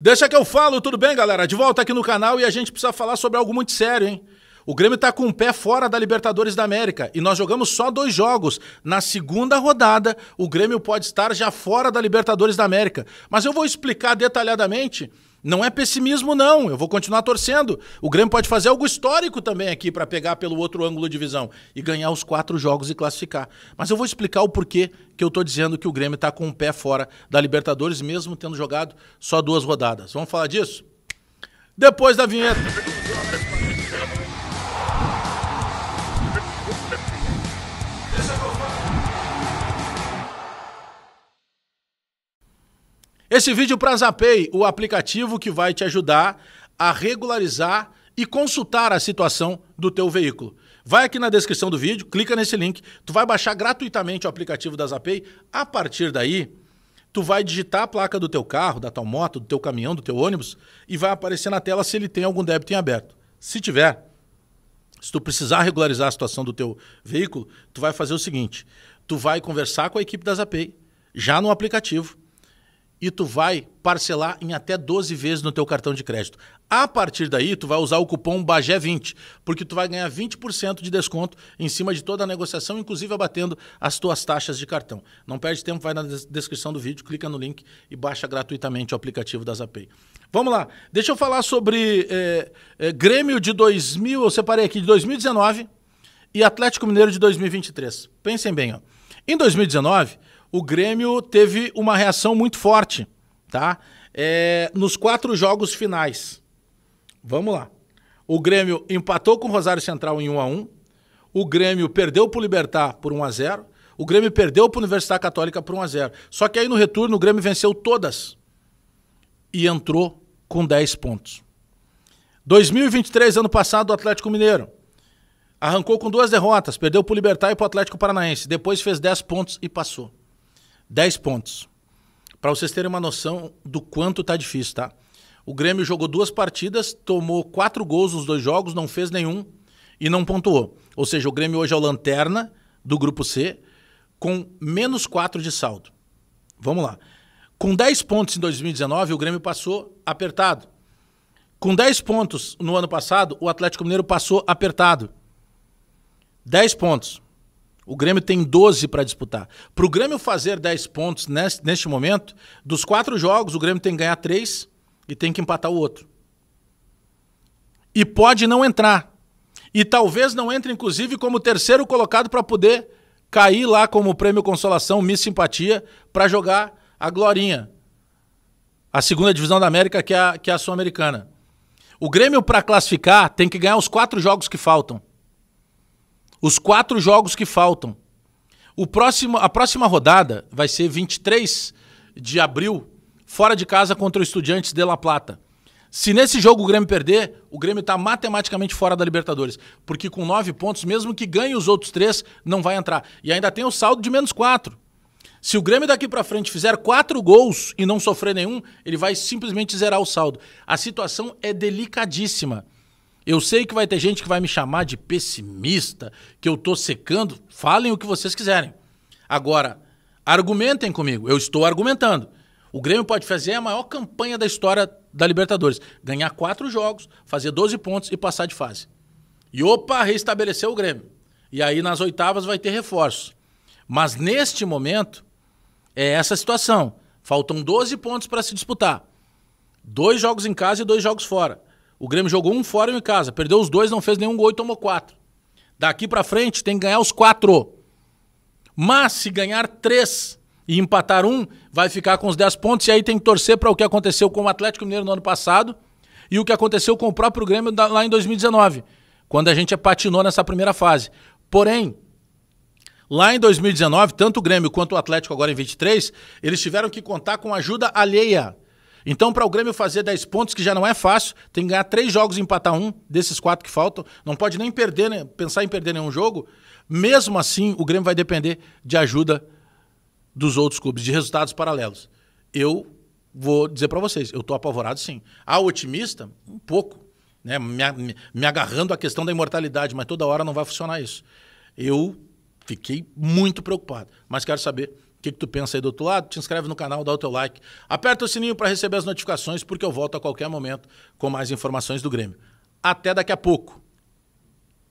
Deixa que eu falo, tudo bem, galera? De volta aqui no canal e a gente precisa falar sobre algo muito sério, hein? O Grêmio tá com o pé fora da Libertadores da América e nós jogamos só dois jogos. Na segunda rodada, o Grêmio pode estar já fora da Libertadores da América. Mas eu vou explicar detalhadamente não é pessimismo, não. Eu vou continuar torcendo. O Grêmio pode fazer algo histórico também aqui para pegar pelo outro ângulo de visão e ganhar os quatro jogos e classificar. Mas eu vou explicar o porquê que eu estou dizendo que o Grêmio está com o um pé fora da Libertadores, mesmo tendo jogado só duas rodadas. Vamos falar disso? Depois da vinheta. Esse vídeo para Zapay, o aplicativo que vai te ajudar a regularizar e consultar a situação do teu veículo. Vai aqui na descrição do vídeo, clica nesse link, tu vai baixar gratuitamente o aplicativo da Zapay. A partir daí, tu vai digitar a placa do teu carro, da tua moto, do teu caminhão, do teu ônibus e vai aparecer na tela se ele tem algum débito em aberto. Se tiver, se tu precisar regularizar a situação do teu veículo, tu vai fazer o seguinte, tu vai conversar com a equipe da Zapay, já no aplicativo, e tu vai parcelar em até 12 vezes no teu cartão de crédito. A partir daí, tu vai usar o cupom BAGÉ20, porque tu vai ganhar 20% de desconto em cima de toda a negociação, inclusive abatendo as tuas taxas de cartão. Não perde tempo, vai na descrição do vídeo, clica no link e baixa gratuitamente o aplicativo da Zapay. Vamos lá, deixa eu falar sobre é, é, Grêmio de 2000, eu separei aqui de 2019 e Atlético Mineiro de 2023. Pensem bem, ó. Em 2019, o Grêmio teve uma reação muito forte, tá? É, nos quatro jogos finais. Vamos lá. O Grêmio empatou com o Rosário Central em 1 a 1 O Grêmio perdeu para o Libertar por 1 a 0 O Grêmio perdeu para Universidade Católica por 1 a 0 Só que aí no retorno o Grêmio venceu todas e entrou com 10 pontos. 2023, ano passado, o Atlético Mineiro arrancou com duas derrotas, perdeu para o Libertar e para o Atlético Paranaense. Depois fez 10 pontos e passou. 10 pontos. Para vocês terem uma noção do quanto tá difícil, tá? O Grêmio jogou duas partidas, tomou quatro gols nos dois jogos, não fez nenhum e não pontuou. Ou seja, o Grêmio hoje é o lanterna do grupo C com menos quatro de saldo. Vamos lá. Com 10 pontos em 2019, o Grêmio passou apertado. Com 10 pontos no ano passado, o Atlético Mineiro passou apertado. 10 pontos. O Grêmio tem 12 para disputar. Para o Grêmio fazer 10 pontos neste, neste momento, dos quatro jogos, o Grêmio tem que ganhar três e tem que empatar o outro. E pode não entrar. E talvez não entre, inclusive, como terceiro colocado para poder cair lá como prêmio consolação, Miss Simpatia, para jogar a Glorinha, a segunda divisão da América, que é a, que é a Sul-Americana. O Grêmio, para classificar, tem que ganhar os quatro jogos que faltam. Os quatro jogos que faltam. O próximo, a próxima rodada vai ser 23 de abril, fora de casa contra o Estudiantes de La Plata. Se nesse jogo o Grêmio perder, o Grêmio está matematicamente fora da Libertadores. Porque com nove pontos, mesmo que ganhe os outros três, não vai entrar. E ainda tem o saldo de menos quatro. Se o Grêmio daqui para frente fizer quatro gols e não sofrer nenhum, ele vai simplesmente zerar o saldo. A situação é delicadíssima. Eu sei que vai ter gente que vai me chamar de pessimista, que eu tô secando. Falem o que vocês quiserem. Agora, argumentem comigo. Eu estou argumentando. O Grêmio pode fazer a maior campanha da história da Libertadores: ganhar quatro jogos, fazer 12 pontos e passar de fase. E opa, restabeleceu o Grêmio. E aí nas oitavas vai ter reforço. Mas neste momento, é essa situação. Faltam 12 pontos para se disputar: dois jogos em casa e dois jogos fora. O Grêmio jogou um fora em casa. Perdeu os dois, não fez nenhum gol e tomou quatro. Daqui para frente tem que ganhar os quatro. Mas se ganhar três e empatar um, vai ficar com os dez pontos. E aí tem que torcer para o que aconteceu com o Atlético Mineiro no ano passado e o que aconteceu com o próprio Grêmio lá em 2019, quando a gente patinou nessa primeira fase. Porém, Lá em 2019, tanto o Grêmio quanto o Atlético, agora em 23, eles tiveram que contar com ajuda alheia. Então, para o Grêmio fazer 10 pontos, que já não é fácil, tem que ganhar três jogos e empatar um desses quatro que faltam. Não pode nem perder, né? pensar em perder nenhum jogo. Mesmo assim, o Grêmio vai depender de ajuda dos outros clubes, de resultados paralelos. Eu vou dizer para vocês, eu estou apavorado sim. Ah, otimista? Um pouco. Né? Me, me agarrando à questão da imortalidade, mas toda hora não vai funcionar isso. Eu fiquei muito preocupado, mas quero saber o que, que, tu pensa aí do outro lado? Te inscreve no canal, dá o teu like, aperta o sininho para receber as notificações, porque eu volto a qualquer momento com mais informações do Grêmio. Até daqui a pouco.